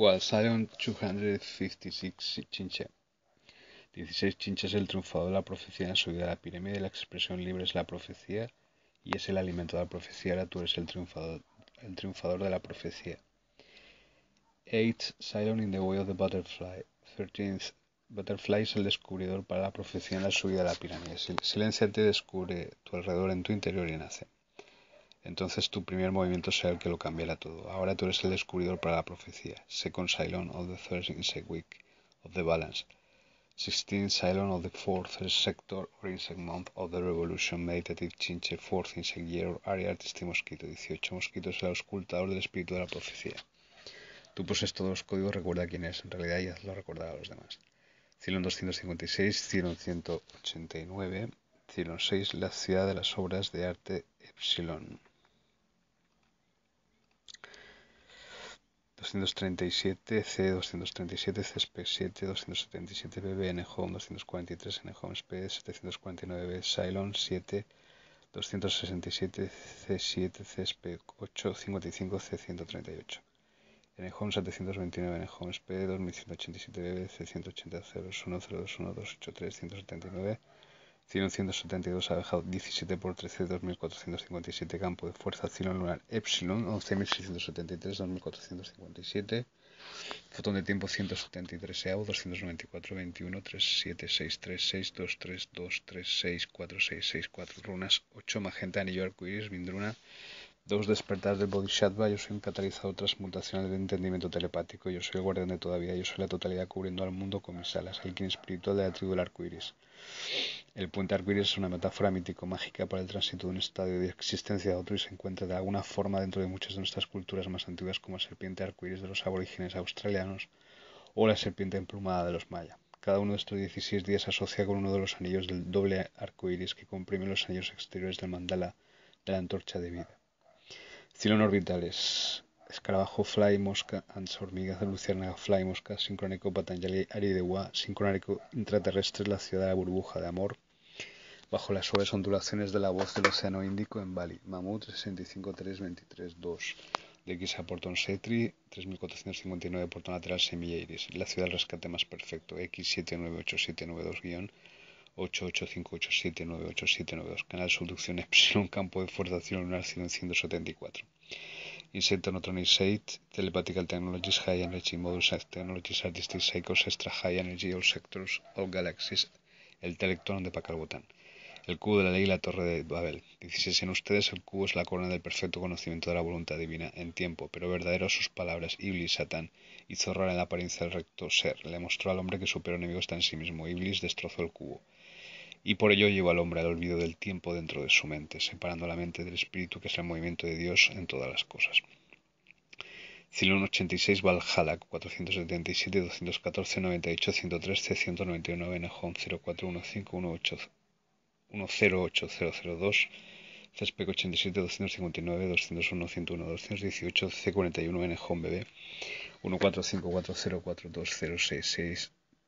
16. Chinche 256 16 es el triunfador de la profecía en la subida a la pirámide, la expresión libre es la profecía y es el alimento de la profecía, ahora tú eres el triunfador, el triunfador de la profecía. 8. Silent in the way of the butterfly. 13 Butterfly es el descubridor para la profecía en la subida a la pirámide. te descubre tu alrededor en tu interior y nace. Entonces tu primer movimiento será el que lo cambiará todo. Ahora tú eres el descubridor para la profecía. Second Cylon of the third insect week of the balance. Sixteenth Cylon of the fourth sector or insect month of the revolution. Meditative chinche fourth insect year or area artist mosquito. 18 mosquitos el escultador del espíritu de la profecía. Tú posees todos los códigos, recuerda quién es en realidad y hazlo recordar a los demás. Cylon 256, Cylon 189, Cylon 6, la ciudad de las obras de arte Epsilon. 237, C, 237, CSP 7, 277, BBN Home, 243, N Homes SP, 749, Cylon 7, 267, C7, CSP 8, 55, C138. NHOME 729, N SP, 2187, BB, C180, 179, 172 172 abeja 17 por 13, 2457 campo de fuerza cielo lunar Epsilon 11673, 2457 fotón de tiempo 173 EAU 294 21 6, runas 8 magenta anillo arcoiris vindruna dos despertadas del Bodhisattva, yo soy un catalizador transmutacional de entendimiento telepático, yo soy el guardián de toda vida, yo soy la totalidad cubriendo al mundo con mis alas, el quien espiritual de la tribu del arcoiris. El puente arcoíris es una metáfora mítico-mágica para el tránsito de un estadio de existencia a otro y se encuentra de alguna forma dentro de muchas de nuestras culturas más antiguas como la serpiente arcoíris de los aborígenes australianos o la serpiente emplumada de los mayas. Cada uno de estos 16 días se asocia con uno de los anillos del doble arcoíris que comprime los anillos exteriores del mandala de la antorcha de vida. Cielo orbitales escarabajo fly mosca, ants hormigas de luciérnaga fly mosca, sincrónico Patanjali Wa, sincrónico intraterrestre, la ciudad de la burbuja de amor, bajo las suaves ondulaciones de la voz del Océano Índico en Bali, Mamut 653232, de a Porton Setri, 3459 Portón Lateral Semilla Iris, la ciudad del rescate más perfecto, X798792 8858798792, canal subducción Epsilon, campo de forzación lunar 174. Incentor Neutronic Telepathical Technologies, High Energy modus Technologies, Artistic Psychos, Extra High Energy, All Sectors, All Galaxies, el Telectron de pacal El cubo de la ley y la torre de Babel. 16. En ustedes el cubo es la corona del perfecto conocimiento de la voluntad divina en tiempo, pero verdadero sus palabras. Iblis, Satán, hizo rara en la apariencia del recto ser. Le mostró al hombre que su peor enemigo está en sí mismo. Iblis destrozó el cubo y por ello lleva al hombre al olvido del tiempo dentro de su mente, separando la mente del espíritu que es el movimiento de Dios en todas las cosas. Cilón 86 Valhalla 477 214 98 103 0415, 108, 002, CESPEC 87 259 201 101 218 C41 NJOM BB 1454042066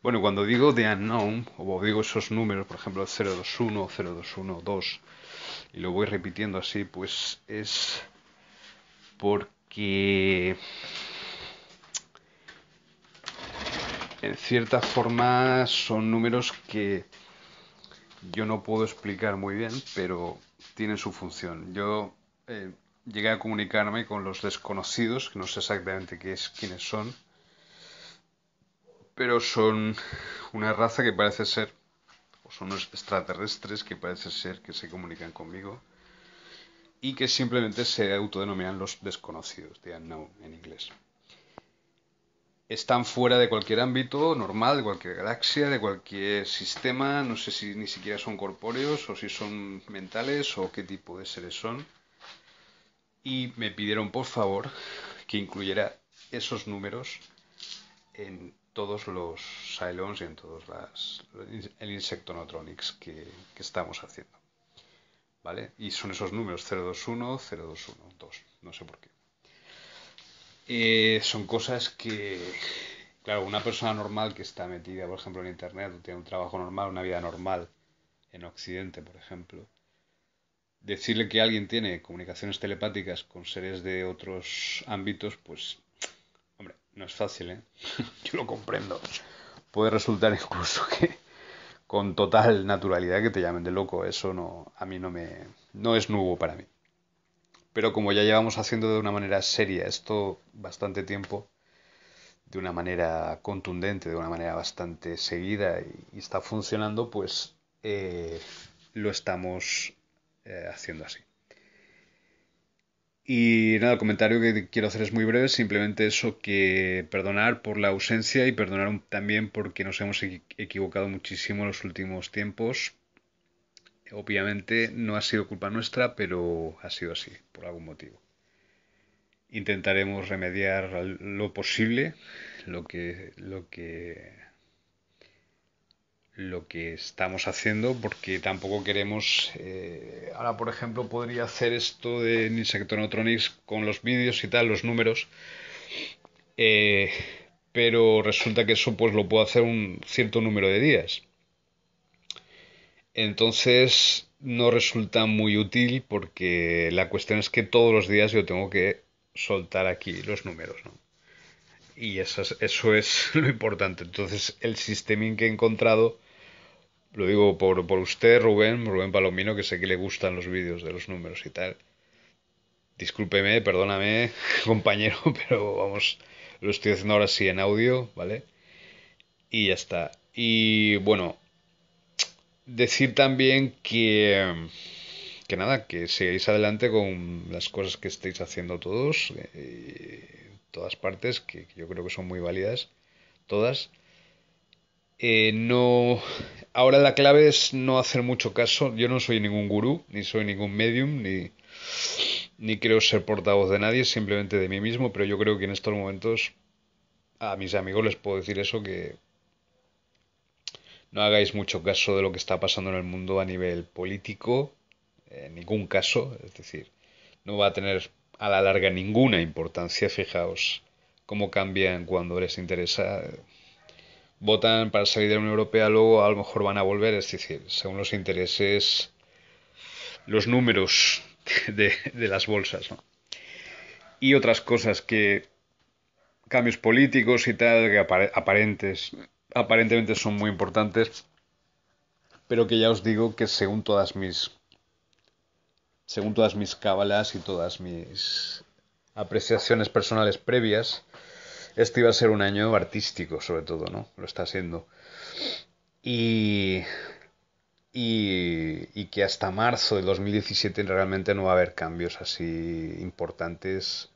Bueno, cuando digo de unknown, o digo esos números, por ejemplo, 021, 021, 2, y lo voy repitiendo así, pues es porque en cierta forma son números que yo no puedo explicar muy bien, pero tienen su función. Yo eh, llegué a comunicarme con los desconocidos, que no sé exactamente qué es, quiénes son, pero son una raza que parece ser, o son unos extraterrestres que parece ser que se comunican conmigo y que simplemente se autodenominan los desconocidos, the unknown en inglés. Están fuera de cualquier ámbito normal, de cualquier galaxia, de cualquier sistema, no sé si ni siquiera son corpóreos o si son mentales o qué tipo de seres son. Y me pidieron por favor que incluyera esos números en todos los Cylons y en todos las, el Insectonotronics que, que estamos haciendo. ¿Vale? Y son esos números 021, 021, 2, no sé por qué. Eh, son cosas que, claro, una persona normal que está metida, por ejemplo, en Internet, o tiene un trabajo normal, una vida normal, en Occidente, por ejemplo, decirle que alguien tiene comunicaciones telepáticas con seres de otros ámbitos, pues no es fácil, ¿eh? Yo lo comprendo. Puede resultar incluso que con total naturalidad que te llamen de loco. Eso no, a mí no me, no es nuevo para mí. Pero como ya llevamos haciendo de una manera seria esto bastante tiempo, de una manera contundente, de una manera bastante seguida y, está funcionando, pues eh, lo estamos eh, haciendo así. Y nada, el comentario que quiero hacer es muy breve, simplemente eso que perdonar por la ausencia y perdonar también porque nos hemos equivocado muchísimo en los últimos tiempos. Obviamente no ha sido culpa nuestra, pero ha sido así, por algún motivo. Intentaremos remediar lo posible, lo que, lo que lo que estamos haciendo porque tampoco queremos eh, ahora por ejemplo podría hacer esto de Neutronics con los vídeos y tal los números eh, pero resulta que eso pues lo puedo hacer un cierto número de días entonces no resulta muy útil porque la cuestión es que todos los días yo tengo que soltar aquí los números y eso es, eso es lo importante entonces el sistema que he encontrado lo digo por, usted, Rubén, Rubén Palomino, que sé que le gustan los vídeos de los números y tal. Discúlpeme, perdóname, compañero, pero vamos, lo estoy haciendo ahora sí en audio, ¿vale? Y ya está. Y bueno, decir también que, que nada, que sigáis adelante con las cosas que estáis haciendo todos, eh, todas partes, que, yo creo que son muy válidas, todas. Eh, no, Ahora la clave es no hacer mucho caso. Yo no soy ningún gurú, ni soy ningún medium, ni, ni creo ser portavoz de nadie, simplemente de mí mismo, pero yo creo que en estos momentos a mis amigos les puedo decir eso, que no hagáis mucho caso de lo que está pasando en el mundo a nivel político, eh, en ningún caso, es decir, no va a tener a la larga ninguna importancia, fijaos cómo cambian cuando les interesa. Eh, votan para salir de la Unión Europea, luego a lo mejor van a volver, es decir, según los intereses, los números de, las bolsas, Y otras cosas que cambios políticos y tal, que aparentes, aparentemente son muy importantes, pero que ya os digo que según todas mis según todas mis cábalas y todas mis apreciaciones personales previas, este iba a ser un año artístico, sobre todo, ¿no? Lo está siendo. Y, y, que hasta marzo del 2017 realmente no va a haber cambios así importantes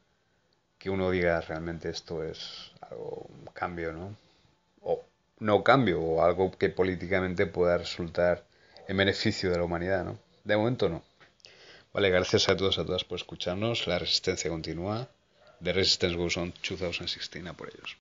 que uno diga realmente esto es algo, un cambio, ¿no? O no cambio, o algo que políticamente pueda resultar en beneficio de la humanidad, ¿no? De momento no. Vale, gracias a todos a todas por escucharnos. La resistencia continúa. The Resistance Goes On 2016 a por ellos.